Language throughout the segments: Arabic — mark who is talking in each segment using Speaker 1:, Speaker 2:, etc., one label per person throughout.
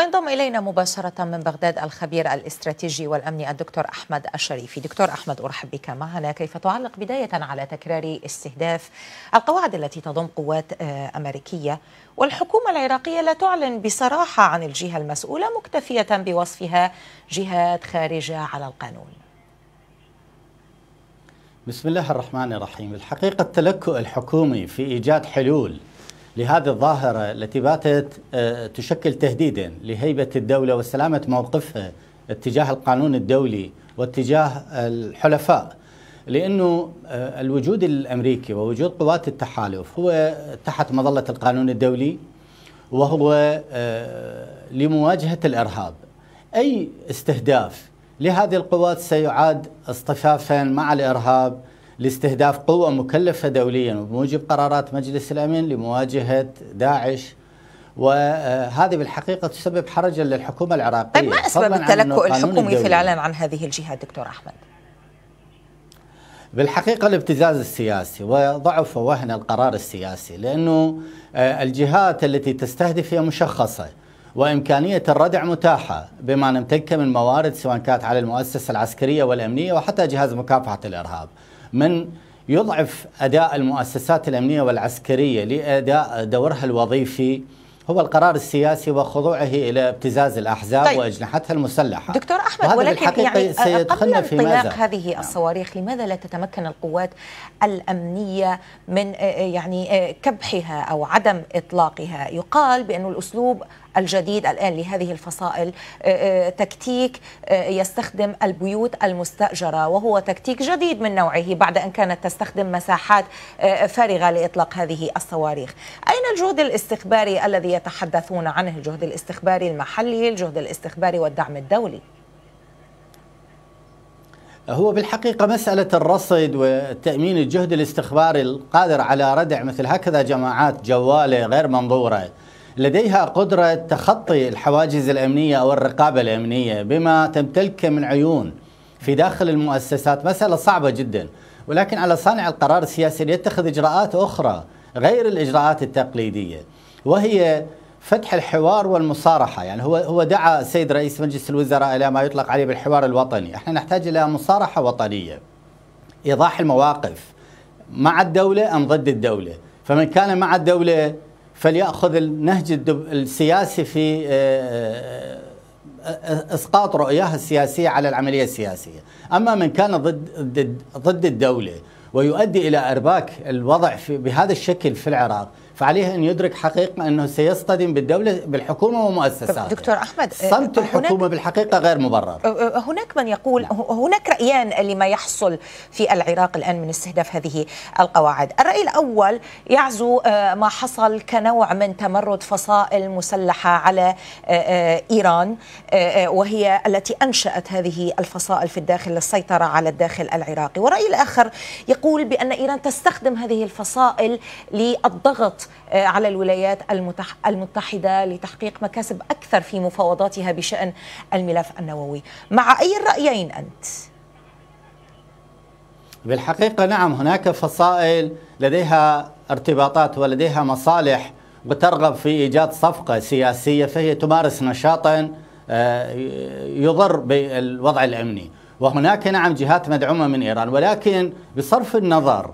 Speaker 1: وينضم إلينا مباشرة من بغداد الخبير الاستراتيجي والأمني الدكتور أحمد الشريفي دكتور أحمد أرحب بك معنا كيف تعلق بداية على تكرار استهداف القواعد التي تضم قوات آه، أمريكية والحكومة العراقية لا تعلن بصراحة عن الجهة المسؤولة مكتفية بوصفها جهات خارجة على القانون
Speaker 2: بسم الله الرحمن الرحيم الحقيقة التلكؤ الحكومي في إيجاد حلول لهذه الظاهرة التي باتت آه، تشكل تهديدا لهيبة الدولة وسلامة موقفها اتجاه القانون الدولي واتجاه الحلفاء لأنه آه، الوجود الأمريكي ووجود قوات التحالف هو تحت مظلة القانون الدولي وهو آه، لمواجهة الإرهاب أي استهداف لهذه القوات سيعاد اصطفافا مع الإرهاب لاستهداف قوة مكلفة دوليا وبموجب قرارات مجلس الأمن لمواجهة داعش وهذه بالحقيقة تسبب حرجا للحكومة العراقية طيب ما أسباب التلكؤ الحكومي في الإعلان
Speaker 1: عن هذه الجهة دكتور أحمد؟
Speaker 2: بالحقيقة الابتزاز السياسي وضعف وهن القرار السياسي لأنه آه، الجهات التي تستهدف هي مشخصة وإمكانية الردع متاحة بما نمتلكه من موارد سواء كانت على المؤسسة العسكرية والأمنية وحتى جهاز مكافحة الإرهاب من يضعف أداء المؤسسات الأمنية والعسكرية لأداء دورها الوظيفي هو القرار السياسي وخضوعه إلى ابتزاز الأحزاب طيب. وأجنحتها المسلحة
Speaker 1: دكتور أحمد ولكن يعني آه، قبل انطلاق هذه نعم. الصواريخ لماذا لا تتمكن القوات الأمنية من آه، آه، يعني كبحها أو عدم إطلاقها يقال بأن الأسلوب الجديد الآن لهذه الفصائل تكتيك يستخدم البيوت المستأجرة وهو تكتيك جديد من نوعه بعد أن كانت تستخدم مساحات فارغة لإطلاق هذه الصواريخ أين الجهد الاستخباري الذي يتحدثون عنه الجهد الاستخباري المحلي الجهد الاستخباري والدعم الدولي
Speaker 2: هو بالحقيقة مسألة الرصد وتأمين الجهد الاستخباري القادر على ردع مثل هكذا جماعات جوالة غير منظورة لديها قدرة تخطي الحواجز الأمنية أو الرقابة الأمنية بما تمتلكه من عيون في داخل المؤسسات مسألة صعبة جدا ولكن على صانع القرار السياسي يتخذ إجراءات أخرى غير الإجراءات التقليدية وهي فتح الحوار والمصارحة يعني هو هو دعا السيد رئيس مجلس الوزراء إلى ما يطلق عليه بالحوار الوطني احنا نحتاج إلى مصارحة وطنية إيضاح المواقف مع الدولة أم ضد الدولة فمن كان مع الدولة فليأخذ النهج السياسي في آه، آه، اسقاط رؤياه السياسيه على العمليه السياسيه، اما من كان ضد ضد الدوله ويؤدي الى ارباك الوضع في بهذا الشكل في العراق فعليه ان يدرك حقيقه انه سيصطدم بالدوله بالحكومه ومؤسساتها دكتور
Speaker 1: احمد آه، صمت الحكومه
Speaker 2: بالحقيقه غير مبرر
Speaker 1: آه، آه، هناك من يقول هناك رايان لما يحصل في العراق الان من استهداف هذه القواعد الراي الاول يعزو ما حصل كنوع من تمرد فصائل مسلحه على ايران وهي التي انشات هذه الفصائل في الداخل للسيطره على الداخل العراقي والراي الاخر يقول بان ايران تستخدم هذه الفصائل للضغط آه، على الولايات المتحدة لتحقيق مكاسب أكثر في مفاوضاتها بشأن الملف النووي مع أي الرأيين أنت؟
Speaker 2: بالحقيقة نعم هناك فصائل لديها ارتباطات ولديها مصالح وترغب في إيجاد صفقة سياسية فهي تمارس نشاطا آه، يضر بالوضع الأمني وهناك نعم جهات مدعومة من إيران ولكن بصرف النظر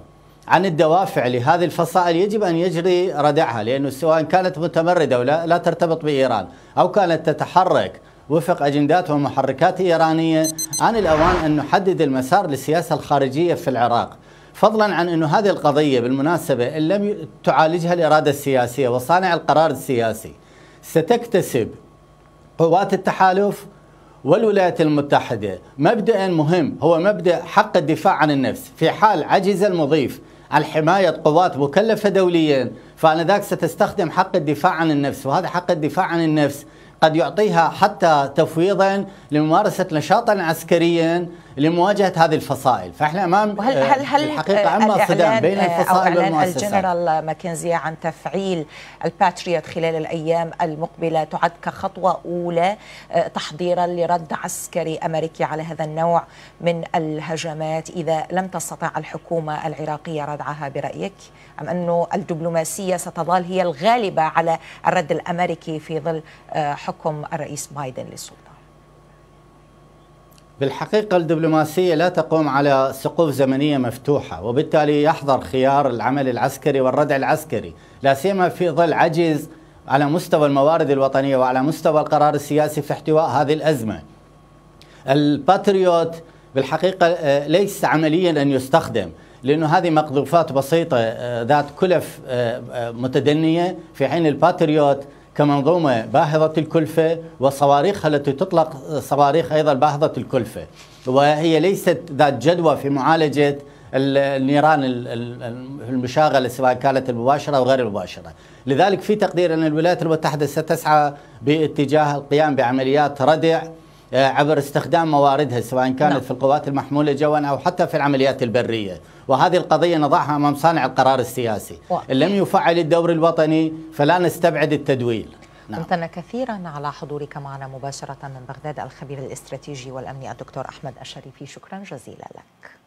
Speaker 2: عن الدوافع لهذه الفصائل يجب أن يجري ردعها لأنه سواء كانت متمردة ولا لا ترتبط بإيران أو كانت تتحرك وفق أجندات ومحركات إيرانية عن الأوان أن نحدد المسار للسياسة الخارجية في العراق فضلا عن أن هذه القضية بالمناسبة إن لم تعالجها الإرادة السياسية وصانع القرار السياسي ستكتسب قوات التحالف والولايات المتحدة مبدأ مهم هو مبدأ حق الدفاع عن النفس في حال عجز المضيف عن حماية قوات مكلفة دوليا فأنذاك ستستخدم حق الدفاع عن النفس وهذا حق الدفاع عن النفس قد يعطيها حتى تفويضا لممارسة نشاطا عسكريا لمواجهه هذه الفصائل فاحنا امام آه، هل هل الحقيقه اما صدام بين الفصائل والمؤسسات
Speaker 1: الجنرال ماكنزي عن تفعيل الباتريوت خلال الايام المقبله تعد كخطوه اولى آه، تحضيرا لرد عسكري امريكي على هذا النوع من الهجمات اذا لم تستطع الحكومه العراقيه ردعها برايك ام انه الدبلوماسيه ستظل هي الغالبه على الرد الامريكي في ظل آه، حكم الرئيس بايدن للسلطه
Speaker 2: بالحقيقة الدبلوماسية لا تقوم على سقوف زمنية مفتوحة وبالتالي يحظر خيار العمل العسكري والردع العسكري لا سيما في ظل عجز على مستوى الموارد الوطنية وعلى مستوى القرار السياسي في احتواء هذه الأزمة الباتريوت بالحقيقة آه، ليس عمليا أن يستخدم لأنه هذه مقذوفات بسيطة آه، ذات كلف آه، متدنية في حين الباتريوت كمنظومة باهظة الكلفة وصواريخها التي تطلق صواريخ أيضا باهظة الكلفة وهي ليست ذات جدوى في معالجة النيران المشاغلة سواء كانت المباشرة أو غير المباشرة لذلك في تقدير أن الولايات المتحدة ستسعى باتجاه القيام بعمليات ردع آه، عبر استخدام مواردها سواء كانت نعم. في القوات المحمولة جوا أو حتى في العمليات البرية وهذه القضية نضعها أمام صانع القرار السياسي إن لم يفعل الدور الوطني فلا نستبعد التدويل
Speaker 1: نعم. كثيرا على حضورك معنا مباشرة من بغداد الخبير الاستراتيجي والأمني الدكتور أحمد الشريفي شكرا جزيلا لك